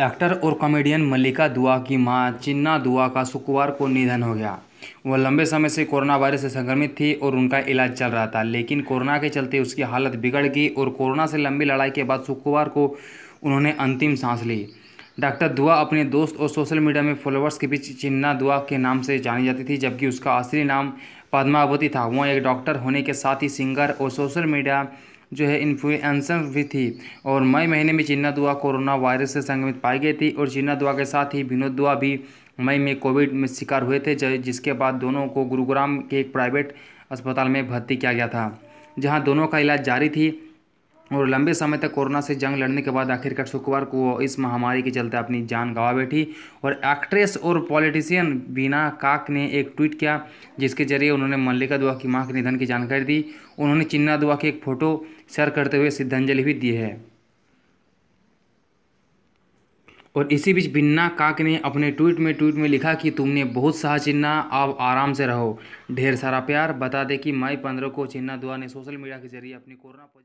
actor और comedian मल्लिका दुआ की मां चिन्ना दुआ का शुक्रवार को निधन हो गया वह लंबे समय से कोरोना वायरस से संक्रमित थी और उनका इलाज चल रहा था लेकिन कोरोना के चलते उसकी हालत बिगड़ गई और कोरोना से लंबी लड़ाई के बाद शुक्रवार को उन्होंने अंतिम सांस ली डॉक्टर दुआ अपने दोस्त और सोशल मीडिया में फॉलोअर्स के बीच चिन्ना दुआ के नाम से जानी जाती थी जबकि उसका असली नाम पद्मावती था वह एक डॉक्टर होने के साथ ही सिंगर और सोशल मीडिया जो है इन्फ्लुएंसर भी थी और मई महीने में चिन्ना दुआ कोरोना वायरस से संक्रमित पाई गई थी और चिन्ना दुआ के साथ ही विनोद दुआ भी मई में कोविड में शिकार हुए थे जिसके बाद दोनों को गुरुग्राम के एक प्राइवेट अस्पताल में भर्ती किया गया था जहाँ दोनों का इलाज जारी थी और लंबे समय तक कोरोना से जंग लड़ने के बाद आखिरकार शुक्रवार को वो इस महामारी के चलते अपनी जान गंवा बैठी और एक्ट्रेस और पॉलिटिशियन बीना काक ने एक ट्वीट किया जिसके जरिए उन्होंने मल्लिका दुआ की मां के निधन की जानकारी दी उन्होंने चिन्ना दुआ की एक फ़ोटो शेयर करते हुए श्रद्धांजलि भी दी है और इसी बीच बिन्ना काक ने अपने ट्वीट में ट्वीट में लिखा कि तुमने बहुत सहा चिन्ना आप आराम से रहो ढेर सारा प्यार बता दें कि मई पंद्रह को चिन्ना दुआ ने सोशल मीडिया के जरिए अपनी कोरोना